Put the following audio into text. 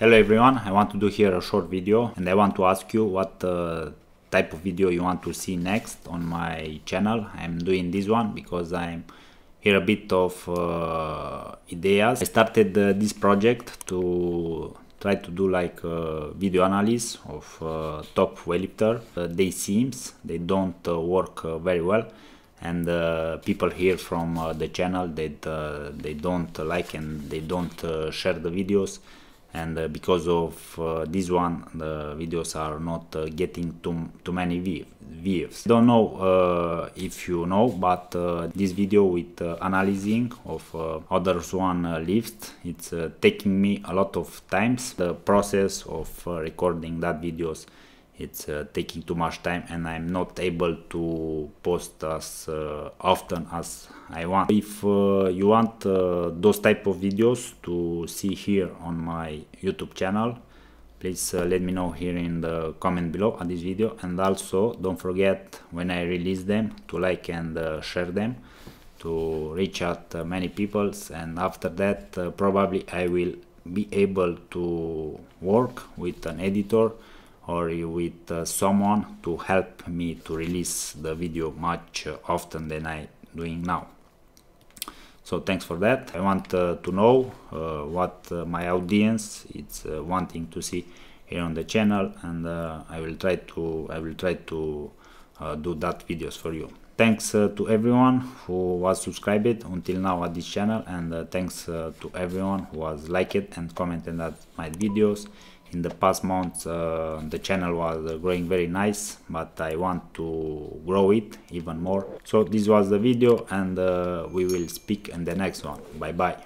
Hello everyone, I want to do here a short video and I want to ask you what uh, type of video you want to see next on my channel. I'm doing this one because I'm here a bit of uh, ideas. I started uh, this project to try to do like uh, video analysis of uh, top weightlifter. Uh, they seems they don't work very well and uh, people here from the channel that they don't like and they don't share the videos and uh, because of uh, this one the videos are not uh, getting too, too many view views don't know uh, if you know but uh, this video with uh, analyzing of others one lift it's taking me a lot of times the process of recording that videos it's uh, taking too much time and I'm not able to post as uh, often as I want. If uh, you want uh, those type of videos to see here on my YouTube channel, please uh, let me know here in the comment below on this video and also don't forget when I release them to like and uh, share them to reach out many people. and after that probably I will be able to work with an editor or with uh, someone to help me to release the video much uh, often than I doing now. So thanks for that. I want uh, to know uh, what uh, my audience is uh, wanting to see here on the channel and I will try to I will try to do that videos for you. Thanks to everyone who was subscribed until now at this channel and thanks to everyone who has liked and commented at my videos in the past months uh, the channel was uh, growing very nice but I want to grow it even more so this was the video and uh, we will speak in the next one bye bye